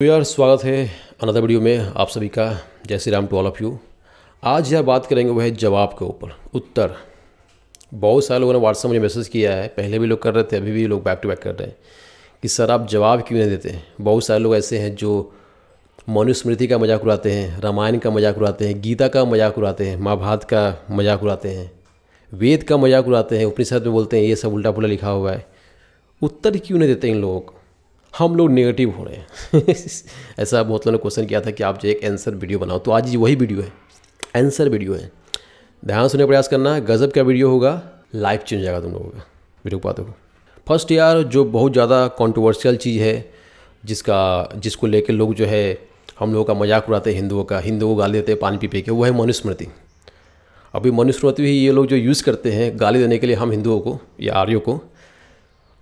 तो यार स्वागत है अनदर वीडियो में आप सभी का जय Shri Ram to all of you आज यार बात करेंगे वह है जवाब के ऊपर उत्तर बहुत सारे लोगों ने व्हाट्सएप मुझे मैसेज किया है पहले भी लोग कर रहे थे अभी भी लोग बैक टू बैक कर रहे हैं कि सर आप जवाब क्यों नहीं देते बहुत सारे लोग ऐसे हैं जो मनुस्मृति का मजाक उड़ाते हैं रामायण का मजाक उड़ाते हैं गीता का मजाक उड़ाते हैं महाभारत का मजाक उड़ाते हैं वेद का मजाक उड़ाते हैं उपनिषद में बोलते हैं ये सब उल्टा पुल्टा लिखा हुआ है उत्तर क्यों नहीं देते इन लोगों को हम लोग नेगेटिव हो रहे हैं ऐसा बहुत लोगों ने क्वेश्चन किया था कि आप जो एक आंसर वीडियो बनाओ तो आज ये वही वीडियो है आंसर वीडियो है ध्यान सुनने प्रयास करना गज़ब का वीडियो होगा लाइफ चेंज जाएगा तुम लोगों का वीडियो पाते हो फर्स्ट यार जो बहुत ज़्यादा कॉन्ट्रोवर्शियल चीज़ है जिसका जिसको लेकर लोग जो है हम लोगों का मजाक उड़ाते हैं हिंदुओं का हिंदुओं को गाली देते हैं पानी पी पी के वो है मनुस्मृति अभी मनुस्मृति भी ये लोग जो यूज़ करते हैं गाली देने के लिए हम हिंदुओं को या आर्यों को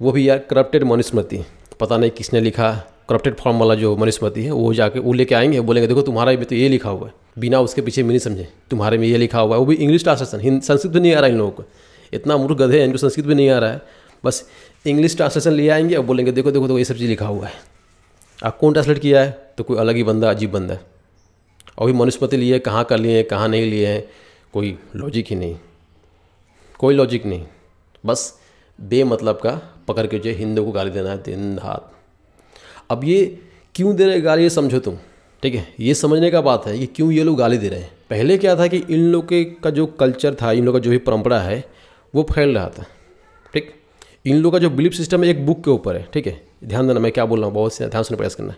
वो भी यार करप्टेड मनुस्मृति पता नहीं किसने लिखा करप्टेड फॉर्म वाला जो मनुस्मृति है वो जाके वो लेके आएंगे बोलेंगे देखो तुम्हारे में तो ये लिखा हुआ है बिना उसके पीछे मैं नहीं समझे तुम्हारे में ये लिखा हुआ है वो भी इंग्लिश ट्रांसलेशन संस्कृत भी नहीं आ रहा है इन लोगों को इतना मूर्ख गधे हैं इनको संस्कृत भी नहीं आ रहा है बस इंग्लिश ट्रांसलेशन ले आएंगे और बोलेंगे देखो देखो देखो ये सब चीज़ लिखा हुआ है आप कौन ट्रांसलेट किया है तो कोई अलग ही बंदा अजीब बंदा है और भी मनुस्मृति लिए कहाँ कर लिए हैं कहाँ नहीं लिए हैं कोई लॉजिक ही नहीं कोई लॉजिक नहीं बस बेमतलब का पकड़ के जो हिंदू को गाली देना है दिन रात अब ये क्यों दे रहे गाली ये समझो तुम ठीक है ये समझने का बात है कि क्यों ये लोग गाली दे रहे हैं पहले क्या था कि इन लोग के का जो कल्चर था इन लोग का जो भी परंपरा है वो फैल रहा था ठीक इन लोगों का जो बिलीफ सिस्टम है एक बुक के ऊपर है ठीक है ध्यान देना मैं क्या बोल रहा हूँ बहुत से ध्यान सुनने प्रयास करना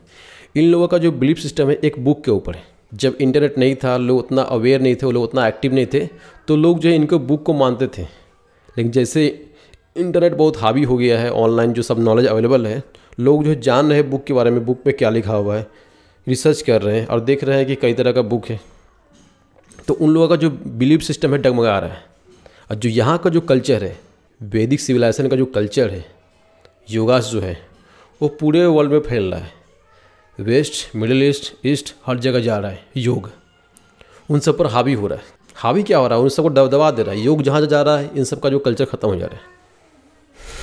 इन लोगों का जो बिलीफ सिस्टम है एक बुक के ऊपर है जब इंटरनेट नहीं था लोग उतना अवेयर नहीं थे लोग उतना एक्टिव नहीं थे तो लोग जो है इनको बुक को मानते थे लेकिन जैसे इंटरनेट बहुत हावी हो गया है ऑनलाइन जो सब नॉलेज अवेलेबल है लोग जो जान रहे हैं बुक के बारे में बुक में क्या लिखा हुआ है रिसर्च कर रहे हैं और देख रहे हैं कि कई तरह का बुक है तो उन लोगों का जो बिलीफ सिस्टम है डगमगा रहा है और जो यहाँ का जो कल्चर है वैदिक सिविलाइजेशन का जो कल्चर है योगास जो है वो पूरे वर्ल्ड में फैल रहा है वेस्ट मिडिल ईस्ट ईस्ट हर जगह जा रहा है योग उन सब पर हावी हो रहा है हावी क्या हो रहा है उन सबको दबदबा दे रहा है योग जहाँ जा रहा है इन सब का जो कल्चर खत्म हो जा रहा है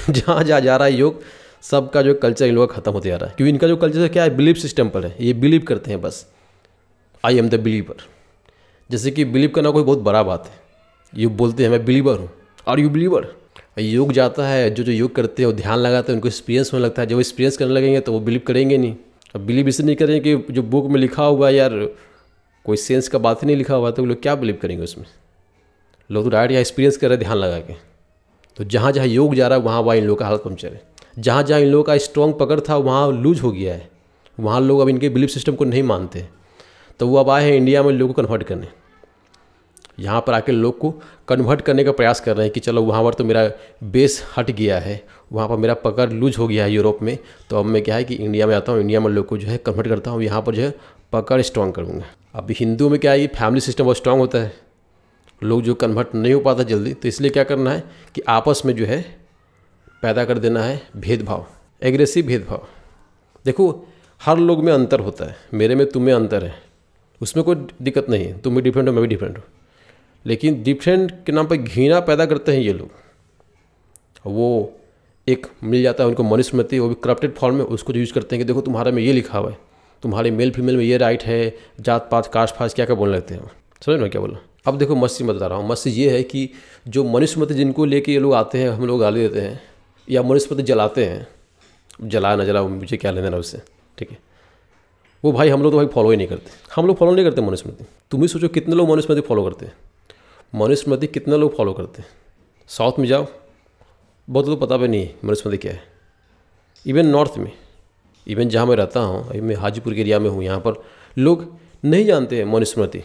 जहाँ जहाँ जा रहा है योग सबका जो कल्चर इन लोग खत्म होते जा रहा है क्योंकि इनका जो कल्चर है क्या है बिलीव सिस्टम पर है ये बिलीव करते हैं बस आई एम द बिलीवर जैसे कि बिलीव करना कोई बहुत बड़ा बात है ये बोलते हैं मैं बिलीवर हूँ आर यू बिलीवर योग जाता है जो जो योग करते हैं वो ध्यान लगाते हैं उनको एक्सपीरियंस होने लगता है जब वो एक्सपीरियंस करने लगेंगे तो वो बिलीव करेंगे नहीं अब बिलीव इसलिए नहीं करेंगे कि जो बुक में लिखा हुआ है यार कोई सेंस का बात ही नहीं लिखा हुआ है तो वो लोग क्या बिलीव करेंगे उसमें लोग तो डायरेक्ट या एक्सपीरियंस कर रहे हैं ध्यान लगा के तो जहाँ जहाँ योग जा रहा है वहाँ वहाँ इन लोगों का हालत पंचर है जहाँ जहाँ इन लोगों का स्ट्रॉन्ग पकड़ था वहाँ लूज हो गया है वहाँ लोग अब इनके बिलीफ सिस्टम को नहीं मानते तो वो अब आए हैं इंडिया में लोगों को कन्वर्ट करने यहाँ पर आके लोग को कन्वर्ट करने का प्रयास कर रहे हैं कि चलो वहाँ पर तो मेरा बेस हट गया है वहाँ पर मेरा पकड़ लूज हो गया है यूरोप में तो अब मैं क्या है कि इंडिया में आता हूँ इंडिया में लोग को जो है कन्वर्ट करता हूँ यहाँ पर जो है पकड़ स्ट्रॉन्ग करूँगा अब हिंदू में क्या है ये फैमिली सिस्टम बहुत स्ट्रॉन्ग होता है लोग जो कन्वर्ट नहीं हो पाता जल्दी तो इसलिए क्या करना है कि आपस में जो है पैदा कर देना है भेदभाव एग्रेसिव भेदभाव देखो हर लोग में अंतर होता है मेरे में तुम्हें अंतर है उसमें कोई दिक्कत नहीं है तुम भी डिफरेंट हो मैं भी डिफरेंट हूँ लेकिन डिफरेंट के नाम पर घृणा पैदा करते हैं ये लोग वो एक मिल जाता है उनको मनुस्मृति वो भी करप्टेड फॉर्म में उसको यूज़ करते हैं कि देखो तुम्हारे में ये लिखा हुआ है तुम्हारे मेल फीमेल में ये राइट है जात पात कास्ट फास्ट क्या क्या बोलने लगते हैं समझ में क्या बोला अब देखो मस्जिद मत बता रहा हूँ मस्सी ये है कि जो मनुष्यमत जिनको लेके ये लोग आते हैं हम लोग गाली देते हैं या मनुस्मृति जलाते हैं जला ना जला मुझे क्या लेना उससे ठीक है वो भाई हम लोग तो भाई फॉलो ही नहीं करते हम लोग फॉलो नहीं करते मनुस्मृति तुम ही सोचो कितने लोग मनुष्यमति फॉलो करते हैं मनुष्यमति कितने लोग फॉलो करते हैं साउथ में जाओ बहुत लोग पता भी नहीं मनुष्यमति क्या है इवन नॉर्थ में इवन जहाँ मैं रहता हूँ मैं हाजीपुर के एरिया में हूँ यहाँ पर लोग नहीं जानते हैं मनुस्मृति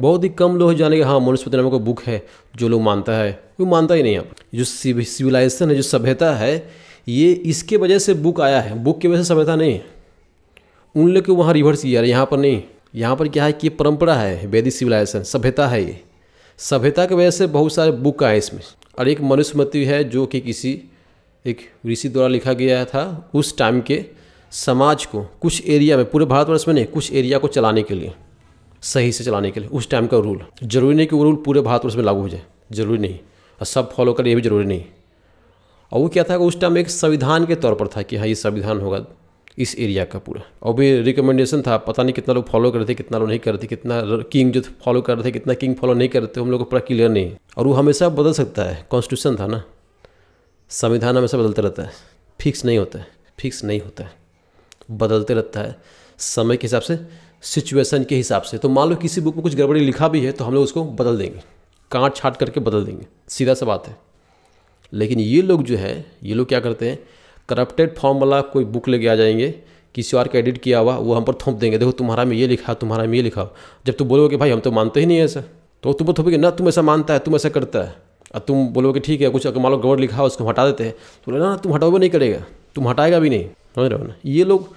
बहुत ही कम लोग जाने के हाँ मनुष्यपति नामक कोई बुक है जो लोग मानता है वो मानता ही नहीं यहाँ जो सिविलाइजेशन है जो सभ्यता है ये इसके वजह से बुक आया है बुक की वजह से सभ्यता नहीं उन लोग को वहाँ रिवर्स किया यहाँ पर नहीं यहाँ पर क्या है कि परंपरा है वैदिक सिविलाइजेशन सभ्यता है ये सभ्यता की वजह से बहुत सारे बुक आए इसमें और एक मनुस्मृति है जो कि किसी एक ऋषि द्वारा लिखा गया था उस टाइम के समाज को कुछ एरिया में पूरे भारतवर्ष में नहीं कुछ एरिया को चलाने के लिए सही से चलाने के लिए उस टाइम का रूल ज़रूरी नहीं कि वो रूल पूरे भारतवर्ष में लागू हो जाए ज़रूरी नहीं और सब फॉलो करें ये भी ज़रूरी नहीं और वो क्या था कि उस टाइम एक संविधान के तौर पर था कि हाँ ये संविधान होगा इस एरिया का पूरा और भी रिकमेंडेशन था पता नहीं कितना लोग फॉलो करते कितना लोग नहीं करते कितना किंग जो फॉलो कर रहे थे कितना किंग फॉलो नहीं करते हम लोग को पूरा क्लियर नहीं और वो हमेशा बदल सकता है कॉन्स्टिट्यूशन था ना संविधान हमेशा बदलता रहता है फिक्स नहीं होता है फिक्स नहीं होता है बदलते रहता है समय के हिसाब से सिचुएशन के हिसाब से तो मान लो किसी बुक में कुछ गड़बड़ी लिखा भी है तो हम लोग उसको बदल देंगे काट छाट करके बदल देंगे सीधा सा बात है लेकिन ये लोग जो है ये लोग क्या करते हैं करप्टेड फॉर्म वाला कोई बुक लेके आ जाएंगे किसी और का एडिट किया हुआ वो हम पर थोप देंगे देखो तुम्हारा में ये लिखा तुम्हारा में ये लिखा जब तुम बोलोगे भाई हम तो मानते ही नहीं ऐसा तो तुम थोपेगे ना तुम ऐसा मानता है तुम ऐसा करता है और तुम बोलोगे ठीक है कुछ अगर मान लो गड़बड़ लिखा हो उसको हटा देते हैं तो बोले ना तुम हटाओगे नहीं करेगा तुम हटाएगा भी नहीं समझ रहे हो ना ये लोग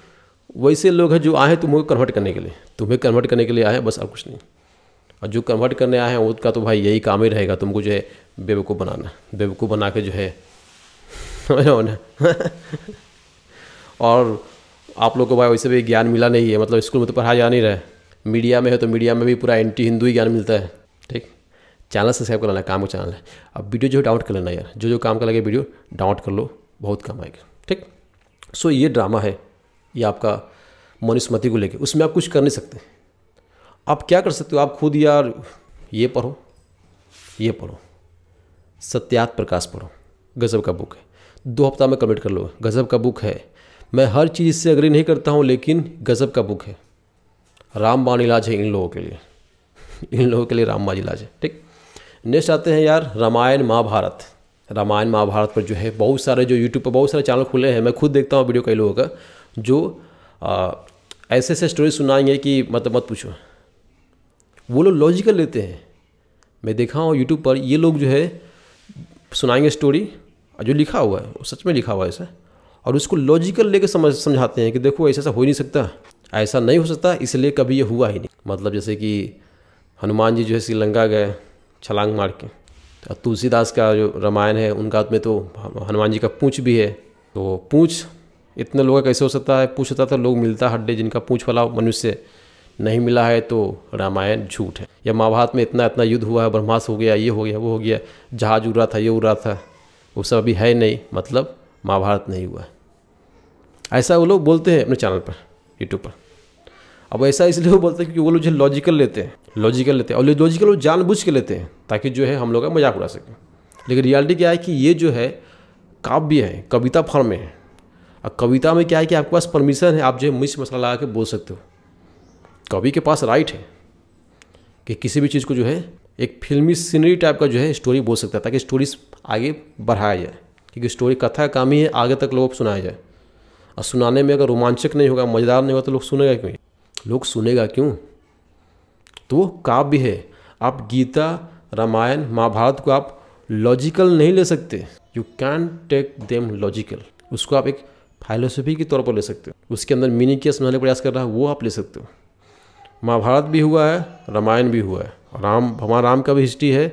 वैसे लोग हैं जो आए तुम्हें तो कन्वर्ट करने के लिए तुम्हें कन्वर्ट करने के लिए आए हैं बस और कुछ नहीं और जो कन्वर्ट करने आए हैं उनका तो भाई यही काम ही रहेगा तुमको जो है बेवकूफ़ बनाना बेवकूफ़ बना के जो है और आप लोग को भाई वैसे भी ज्ञान मिला नहीं है मतलब स्कूल में तो पढ़ाया जा नहीं रहा है मीडिया में है तो मीडिया में भी पूरा एंटी हिंदू ही ज्ञान मिलता है ठीक चैनल सब्सक्राइब कर लेना काम का चैनल है अब वीडियो जो है डाउट कर लेना यार जो जो काम का लगे वीडियो डाउट कर लो बहुत काम आएगा ठीक सो ये ड्रामा है या आपका मनुस्मृति को लेके उसमें आप कुछ कर नहीं सकते आप क्या कर सकते हो आप खुद यार ये पढ़ो ये पढ़ो सत्यात प्रकाश पढ़ो गज़ब का बुक है दो हफ्ता में कमेंट कर लो गज़ब का बुक है मैं हर चीज़ इससे अग्री नहीं करता हूँ लेकिन गज़ब का बुक है रामबाण इलाज है इन लोगों के लिए इन लोगों के लिए रामबाण इलाज है ठीक नेक्स्ट आते हैं यार रामायण महाभारत रामायण महाभारत पर जो है बहुत सारे जो यूट्यूब पर बहुत सारे चैनल खुले हैं मैं खुद देखता हूँ वीडियो कई लोगों का जो आ, ऐसे ऐसे स्टोरी सुनाएंगे कि मत मत पूछो वो लोग लॉजिकल लेते हैं मैं देखा हूँ यूट्यूब पर ये लोग जो है सुनाएंगे स्टोरी जो लिखा हुआ है वो सच में लिखा हुआ है ऐसा और उसको लॉजिकल लेके समझ समझाते हैं कि देखो ऐसा ऐसा हो ही नहीं सकता ऐसा नहीं हो सकता इसलिए कभी ये हुआ ही नहीं मतलब जैसे कि हनुमान जी जो है श्रीलंका गए छलांग मार के तुलसीदास का जो रामायण है उनका में तो हनुमान जी का पूछ भी है तो पूछ इतने लोग कैसे हो सकता है पूछ होता था लोग मिलता हड्डे जिनका पूछ वाला मनुष्य नहीं मिला है तो रामायण झूठ है या महाभारत में इतना इतना युद्ध हुआ है ब्रह्मास हो गया ये हो गया वो हो गया जहाज उड़ रहा था ये उड़ रहा था वो सब अभी है नहीं मतलब महाभारत नहीं हुआ ऐसा वो लोग बोलते हैं अपने चैनल पर यूट्यूब पर अब ऐसा इसलिए वो बोलते हैं क्योंकि वो लोग जो लॉजिकल लेते हैं लॉजिकल लेते हैं और लॉजिकल वो जानबूझ के लेते हैं ताकि जो है हम लोग का मजाक उड़ा सकें लेकिन रियलिटी क्या है कि ये जो है काव्य है कविता फॉर्म में है और कविता में क्या है कि आपके पास परमिशन है आप जो है मिर्च मसाला लगा के बोल सकते हो कवि के पास राइट है कि किसी भी चीज़ को जो है एक फिल्मी सीनरी टाइप का जो है स्टोरी बोल सकता है ताकि स्टोरी आगे बढ़ाया जाए क्योंकि स्टोरी कथा का काम ही है आगे तक लोगों को सुनाया जाए और सुनाने में अगर रोमांचक नहीं होगा मज़ेदार नहीं होगा तो लोग सुनेगा क्यों लोग सुनेगा क्यों तो वो काव्य है आप गीता रामायण महाभारत को आप लॉजिकल नहीं ले सकते you can take them logical उसको आप एक फाइलोसफी के तौर पर ले सकते हो उसके अंदर मीनिंग क्या समझाने का प्रयास कर रहा है वो आप ले सकते हो महाभारत भी हुआ है रामायण भी हुआ है राम भगवान राम का भी हिस्ट्री है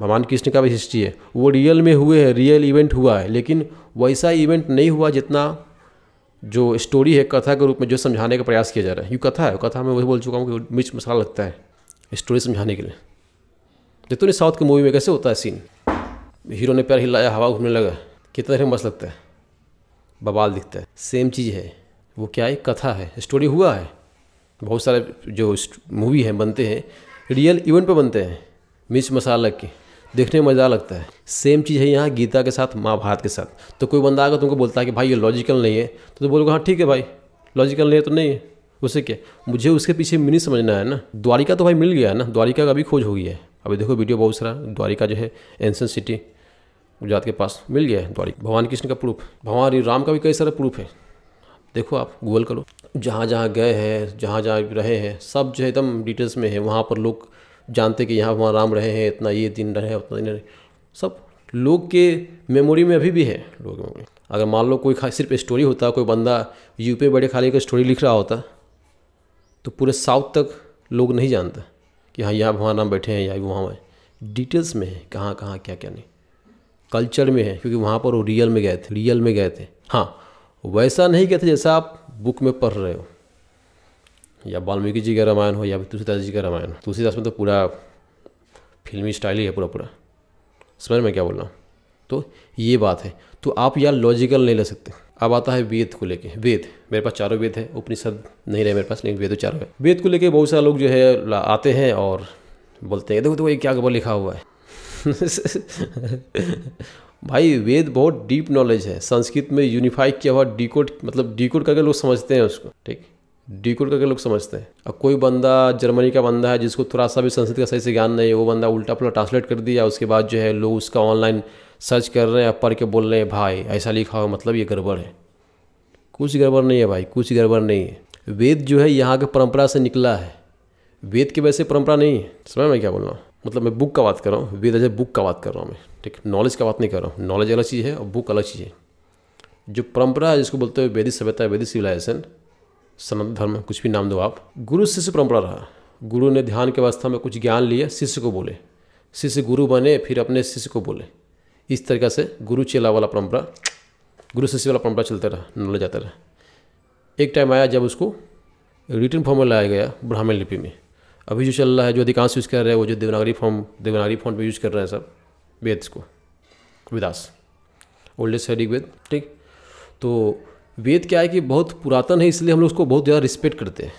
भगवान कृष्ण का भी हिस्ट्री है वो रियल में हुए है रियल इवेंट हुआ है लेकिन वैसा इवेंट नहीं हुआ जितना जो स्टोरी है कथा के रूप में जो समझाने का प्रयास किया जा रहा है ये कथा है कथा में वही बोल चुका हूँ कि मिर्च मसाला लगता है स्टोरी समझाने के लिए देखते नहीं साउथ की मूवी में कैसे होता है सीन हीरो ने पैर हिलाया हवा घूमने लगा कितना मस्त लगता है बवाल दिखता है सेम चीज़ है वो क्या है कथा है स्टोरी हुआ है बहुत सारे जो मूवी हैं बनते हैं रियल इवेंट पे बनते हैं मिर्च मसाला के देखने में मज़ा लगता है सेम चीज़ है यहाँ गीता के साथ महाभारत के साथ तो कोई बंदा आकर तुमको बोलता है कि भाई ये लॉजिकल नहीं है तो, तुम बोलोगे हाँ ठीक है भाई लॉजिकल नहीं है तो नहीं है उसे क्या मुझे उसके पीछे मिनी समझना है ना द्वारिका तो भाई मिल गया है ना द्वारिका का भी खोज हो गई है अभी देखो वीडियो बहुत सारा द्वारिका जो है एंसन सिटी गुजरात के पास मिल गया है द्वारिक भगवान कृष्ण का प्रूफ भगवान राम का भी कई सारे प्रूफ है देखो आप गूगल करो जहाँ जहाँ गए हैं जहाँ जहाँ रहे हैं सब जो है एकदम डिटेल्स में है वहाँ पर लोग जानते कि यहाँ वहाँ राम रहे हैं इतना ये दिन रहे उतना दिन रहे सब लोग के मेमोरी में अभी भी है लोग मेमोरी अगर मान लो कोई खा सिर्फ स्टोरी होता कोई बंदा यूपी बड़े खाली का स्टोरी लिख रहा होता तो पूरे साउथ तक लोग नहीं जानते कि हाँ यहाँ भगवान राम बैठे हैं या वहाँ वहाँ डिटेल्स में है कहाँ कहाँ क्या क्या नहीं कल्चर में है क्योंकि वहाँ पर वो रियल में गए थे रियल में गए थे हाँ वैसा नहीं गए थे जैसा आप बुक में पढ़ रहे हो या वाल्मीकि जी का रामायण हो या फिर तुलसीदास जी का रामायण हो तुलसीदास में तो पूरा फिल्मी स्टाइल ही है पूरा पूरा समझ में क्या बोल रहा हूँ तो ये बात है तो आप यार लॉजिकल नहीं ले सकते अब आता है वेद को लेके वेद मेरे पास चारों वेद है उपनिषद नहीं रहे मेरे पास लेकिन वेद तो चारों वेद को लेके बहुत सारे लोग जो है आते हैं और बोलते हैं देखो तो ये क्या खबर लिखा हुआ है भाई वेद बहुत डीप नॉलेज है संस्कृत में यूनिफाई किया हुआ कोड मतलब कोड करके लोग समझते हैं उसको ठीक कोड करके लोग समझते हैं अब कोई बंदा जर्मनी का बंदा है जिसको थोड़ा सा भी संस्कृत का सही से ज्ञान नहीं है वो बंदा उल्टा पुल्टा ट्रांसलेट कर दिया उसके बाद जो है लोग उसका ऑनलाइन सर्च कर रहे हैं पढ़ के बोल रहे हैं भाई ऐसा लिखा हो मतलब ये गड़बड़ है कुछ गड़बड़ नहीं है भाई कुछ गड़बड़ नहीं है वेद जो है यहाँ के परंपरा से निकला है वेद की वैसे परंपरा नहीं है समझ में क्या बोल रहा हूँ मतलब मैं बुक का बात कर रहा हूँ विद अजय बुक का बात कर रहा हूँ मैं ठीक नॉलेज का बात नहीं कर रहा हूँ नॉलेज अलग चीज़ है और बुक अलग चीज़ है जो परंपरा है जिसको बोलते हैं वैदिक सभ्यता वैदिक सिविलाइजेशन सनातन धर्म कुछ भी नाम दो आप गुरु शिष्य परंपरा रहा गुरु ने ध्यान की अवस्था में कुछ ज्ञान लिए शिष्य को बोले शिष्य गुरु बने फिर अपने शिष्य को बोले इस तरीके से गुरु चेला वाला परंपरा गुरु शिष्य वाला परंपरा चलता रहा नॉलेज आता रहा एक टाइम आया जब उसको रिटर्न फॉर्म में लाया गया ब्राह्मण लिपि में अभी जो चल रहा है जो अधिकांश यूज़ कर रहे हैं वो जो देवनागरी फॉर्म देवनागरी फॉर्म पर यूज़ कर रहे हैं सब वेद को वेदास ओल्डेस्ट एज सैडिक वेद ठीक तो वेद क्या है कि बहुत पुरातन है इसलिए हम लोग उसको बहुत ज़्यादा रिस्पेक्ट करते हैं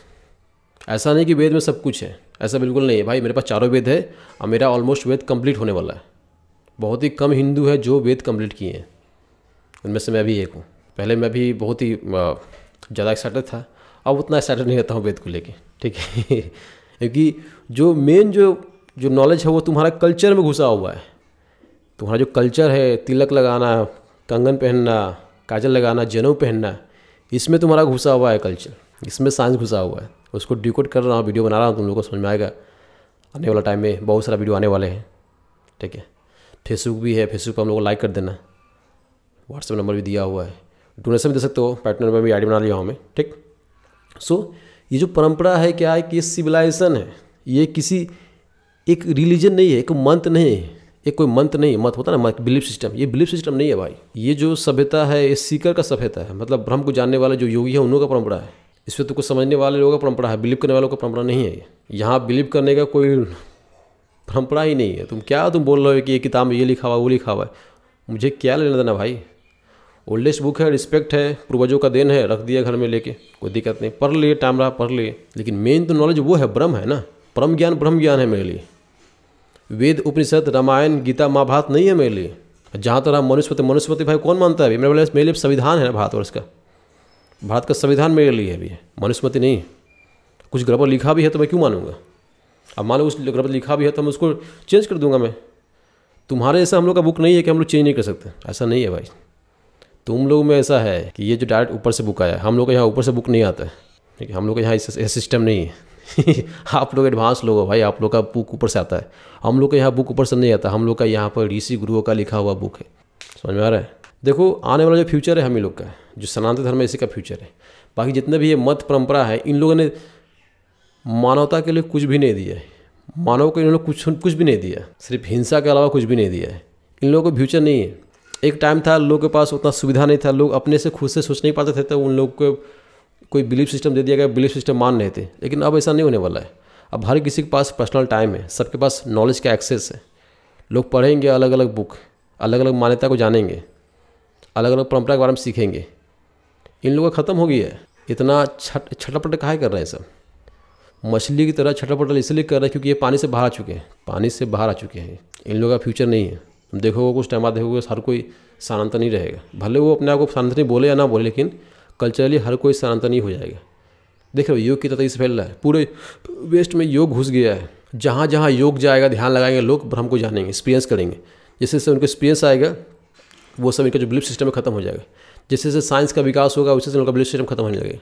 ऐसा नहीं कि वेद में सब कुछ है ऐसा बिल्कुल नहीं है भाई मेरे पास चारों वेद है और मेरा ऑलमोस्ट वेद कंप्लीट होने वाला है बहुत ही कम हिंदू है जो वेद कंप्लीट किए हैं उनमें से मैं भी एक हूँ पहले मैं भी बहुत ही ज़्यादा एक्साइटेड था अब उतना एक्साइटेड नहीं रहता हूँ वेद को लेके ठीक है क्योंकि जो मेन जो जो नॉलेज है वो तुम्हारा कल्चर में घुसा हुआ है तुम्हारा जो कल्चर है तिलक लगाना कंगन पहनना काजल लगाना जनेऊ पहनना इसमें तुम्हारा घुसा हुआ है कल्चर इसमें साइंस घुसा हुआ है उसको डिकोड कर रहा हूँ वीडियो बना रहा हूँ तुम लोगों को समझ में आएगा आने वाला टाइम में बहुत सारा वीडियो आने वाले हैं ठीक है फेसबुक भी है फेसबुक पर हम लोग को लाइक कर देना व्हाट्सएप नंबर भी दिया हुआ है डोनेशन भी दे सकते हो पैटर्न नंबर भी आई बना लिया हूँ मैं ठीक सो so, ये जो परंपरा है क्या है कि ये सिविलाइजेशन है ये किसी एक रिलीजन नहीं है एक मंत्र नहीं है ये कोई मंत्र नहीं मत होता ना मत बिलीफ सिस्टम ये बिलीफ सिस्टम नहीं है भाई ये जो सभ्यता है ये सीकर का सभ्यता है मतलब ब्रह्म को जानने वाले जो योगी है उनका परंपरा है इसमें तो कुछ समझने वाले लोगों का परंपरा है बिलीव करने वालों का परंपरा नहीं है यहाँ बिलीव करने का कोई परंपरा ही नहीं है तुम क्या तुम बोल रहे हो कि ये किताब में ये लिखा हुआ वो लिखा हुआ है मुझे क्या लेना देना भाई ओल्डेस्ट बुक है रिस्पेक्ट है पूर्वजों का देन है रख दिया घर में लेके कोई दिक्कत नहीं पढ़ लिए टाइम रहा पढ़ लिए लेकिन मेन तो नॉलेज वो है ब्रह्म है ना परम ज्ञान ब्रह्म ज्ञान है मेरे लिए वेद उपनिषद रामायण गीता महाभारत नहीं है मेरे लिए जहाँ तक हम मनुष्यपति मनुष्यपति भाई कौन मानता है अभी मेरे बोले मेरे लिए संविधान है ना भारतवर्ष का भारत का संविधान मेरे लिए है अभी नहीं कुछ गड़बड़ लिखा भी है तो मैं क्यों मानूंगा अब मान लो उस गड़बड़ लिखा भी है तो मैं उसको चेंज कर दूंगा मैं तुम्हारे जैसा हम लोग का बुक नहीं है कि हम लोग चेंज नहीं कर सकते ऐसा नहीं है भाई तुम लोग में ऐसा है कि ये जो डायरेक्ट ऊपर से बुक आया हम लोग यहाँ ऊपर से बुक नहीं आता है ठीक है हम लोग के यहाँ ऐसा सिस्टम नहीं है आप लोग एडवांस लोग हो भाई आप लोग का बुक ऊपर से आता है हम लोग का यहाँ बुक ऊपर से नहीं आता हम लोग का यहाँ पर ऋषि गुरुओं का लिखा हुआ बुक है समझ में आ रहा है देखो आने वाला जो फ्यूचर है हम लोग का जो सनातन धर्म इसी का फ्यूचर है बाकी जितने भी ये मत परंपरा है इन लोगों ने मानवता के लिए कुछ भी नहीं दिया है मानव को इन्होंने कुछ कुछ भी नहीं दिया सिर्फ हिंसा के अलावा कुछ भी नहीं दिया है इन लोगों को फ्यूचर नहीं है एक टाइम था लोगों के पास उतना सुविधा नहीं था लोग अपने से खुद से सोच नहीं पाते थे तो उन लोग को कोई बिलीफ सिस्टम दे दिया गया बिलीफ सिस्टम मान रहे थे लेकिन अब ऐसा नहीं होने वाला है अब हर किसी के पास पर्सनल टाइम है सबके पास नॉलेज का एक्सेस है लोग पढ़ेंगे अलग अलग बुक अलग अलग मान्यता को जानेंगे अलग अलग परंपरा के बारे में सीखेंगे इन लोगों का ख़त्म हो गया है इतना छट छटापट कहा कर रहे हैं सब मछली की तरह छटपटल इसलिए कर रहे हैं क्योंकि ये पानी से बाहर आ चुके हैं पानी से बाहर आ चुके हैं इन लोगों का फ्यूचर नहीं है देखोगे कुछ टाइम बाद देखोगे हर कोई स्थानांतर नहीं रहेगा भले वो अपने आप को स्थानांतरी बोले या ना बोले लेकिन कल्चरली हर कोई स्थानांतर नहीं हो जाएगा देख रहे हो योग की तरह से फैल रहा है पूरे वेस्ट में योग घुस गया है जहाँ जहाँ योग जाएगा ध्यान लगाएंगे लोग ब्रह्म को जानेंगे एक्सपीरियंस करेंगे जैसे जैसे उनको एक्सपीरियंस आएगा वो सब इनका जो बिलीफ सिस्टम है खत्म हो जाएगा जैसे जैसे साइंस का विकास होगा उससे उनका बिलीफ सिस्टम खत्म होने लगेगा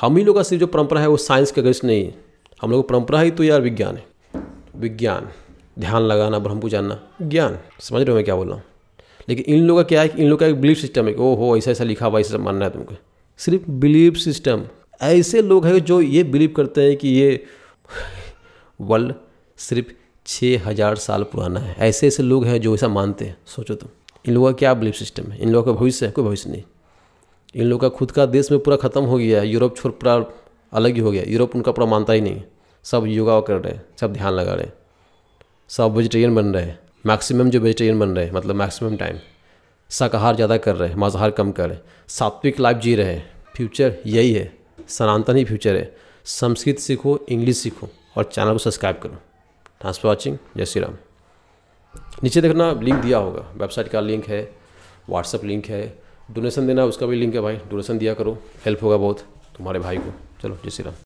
हम ही लोग का सिर्फ जो परंपरा है वो साइंस के अगेंस्ट नहीं है हम लोग परंपरा ही तो यार विज्ञान है विज्ञान ध्यान लगाना ब्रह्म को जानना ज्ञान समझ रहे हो मैं क्या बोल रहा हूँ लेकिन इन लोगों का क्या है इन लोग का एक बिलीफ सिस्टम है कि ओ हो ऐसा ऐसा लिखा हुआ ऐसा मानना है तुमको सिर्फ बिलीफ सिस्टम ऐसे लोग हैं जो ये बिलीव करते हैं कि ये वर्ल्ड सिर्फ छः हज़ार साल पुराना है ऐसे ऐसे लोग हैं जो ऐसा मानते हैं सोचो तुम इन लोगों का क्या बिलीफ सिस्टम है इन लोगों का भविष्य है कोई भविष्य नहीं इन लोगों का खुद का देश में पूरा ख़त्म हो गया है यूरोप छोड़ पूरा अलग ही हो गया यूरोप उनका पूरा मानता ही नहीं सब योगा कर रहे हैं सब ध्यान लगा रहे हैं सब वेजिटेरियन बन रहे हैं मैक्सिमम जो वेजिटेरियन बन रहे हैं मतलब मैक्सिमम टाइम शाकाहार ज़्यादा कर रहे हैं मांसाहार कम कर रहे सात्विक लाइफ जी रहे फ्यूचर यही है सनातन ही फ्यूचर है संस्कृत सीखो इंग्लिश सीखो और चैनल को सब्सक्राइब करो थैंक्स फॉर वॉचिंग जय श्री राम नीचे देखना लिंक दिया होगा वेबसाइट का लिंक है व्हाट्सअप लिंक है डोनेशन देना उसका भी लिंक है भाई डोनेशन दिया करो हेल्प होगा बहुत तुम्हारे भाई को चलो जय श्री राम